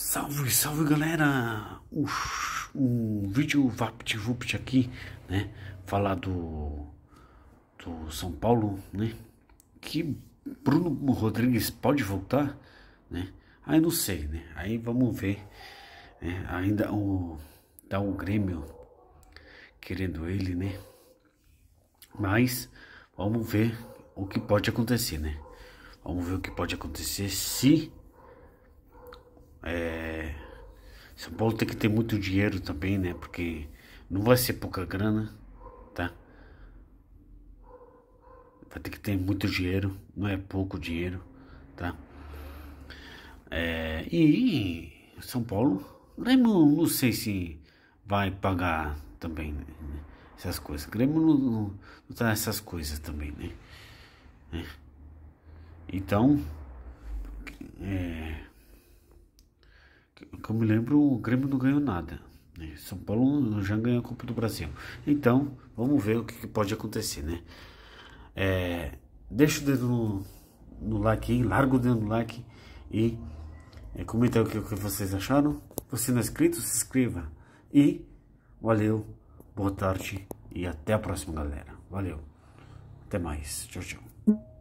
Salve, salve galera! O, o vídeo VaptVupt aqui, né? Falar do, do São Paulo, né? Que Bruno Rodrigues pode voltar, né? Aí não sei, né? Aí vamos ver. Né? Ainda o, tá o Grêmio querendo ele, né? Mas vamos ver o que pode acontecer, né? Vamos ver o que pode acontecer se São Paulo tem que ter muito dinheiro também, né? Porque não vai ser pouca grana, tá? Vai ter que ter muito dinheiro, não é pouco dinheiro, tá? É, e São Paulo, Grêmio, não sei se vai pagar também né? essas coisas. Grêmio não, não, não tá nessas coisas também, né? É. Então, é, que eu me lembro, o Grêmio não ganhou nada. Né? São Paulo já ganhou a Copa do Brasil. Então, vamos ver o que, que pode acontecer, né? É, deixa o dedo no, no like aí, larga o dedo no like e é, comenta o que, o que vocês acharam. Se não é inscrito, se inscreva. E valeu, boa tarde e até a próxima, galera. Valeu, até mais. Tchau, tchau.